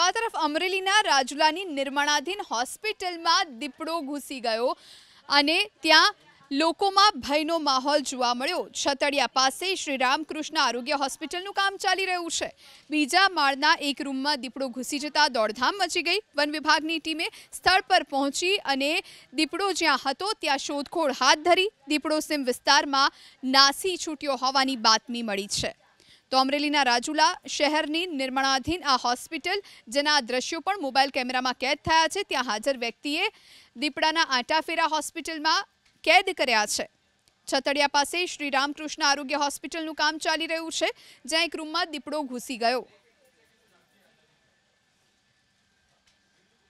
તો આ તરફ અમરેલીના રાજુલાની નિર્માણાધીન હોસ્પિટલમાં દીપડો ઘૂસી ગયો અને ત્યાં લોકોમાં ભયનો માહોલ જોવા મળ્યો છતડિયા પાસે શ્રી રામકૃષ્ણ આરોગ્ય હોસ્પિટલનું કામ ચાલી રહ્યું છે બીજા માળના એક રૂમમાં દીપડો ઘૂસી જતા દોડધામ મચી ગઈ વન વિભાગની ટીમે સ્થળ પર પહોંચી અને દીપડો જ્યાં હતો ત્યાં શોધખોળ હાથ ધરી દીપડો સિમ વિસ્તારમાં નાસી છૂટ્યો હોવાની બાતમી મળી છે તો અમરેલીના રાજુલા શહેરની નિર્માણાધીન આ હોસ્પિટલ જેના દ્રશ્યો પણ મોબાઈલ કેમેરામાં કેદ થયા છે ત્યાં હાજર વ્યક્તિએ દીપડાના આંટાફેરા હોસ્પિટલમાં કેદ કર્યા છે છતડિયા પાસે શ્રી રામકૃષ્ણ આરોગ્ય હોસ્પિટલનું કામ ચાલી રહ્યું છે જ્યાં એક રૂમમાં દીપડો ઘૂસી ગયો